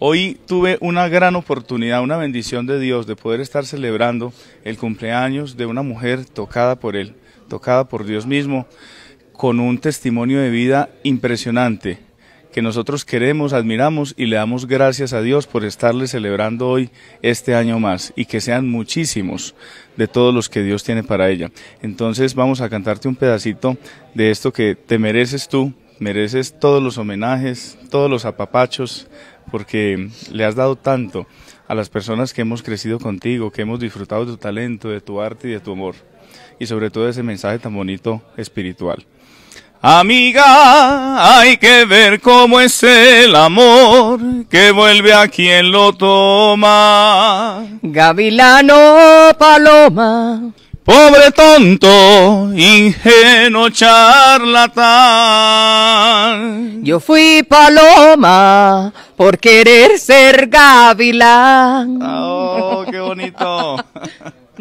Hoy tuve una gran oportunidad, una bendición de Dios de poder estar celebrando el cumpleaños de una mujer tocada por Él, tocada por Dios mismo, con un testimonio de vida impresionante que nosotros queremos, admiramos y le damos gracias a Dios por estarle celebrando hoy este año más y que sean muchísimos de todos los que Dios tiene para ella. Entonces vamos a cantarte un pedacito de esto que te mereces tú, mereces todos los homenajes, todos los apapachos, porque le has dado tanto a las personas que hemos crecido contigo, que hemos disfrutado de tu talento, de tu arte y de tu amor. Y sobre todo ese mensaje tan bonito espiritual. Amiga, hay que ver cómo es el amor que vuelve a quien lo toma. Gavilano Paloma. Pobre tonto, ingenuo charlatán. Yo fui paloma, por querer ser gavilán. Oh, qué bonito.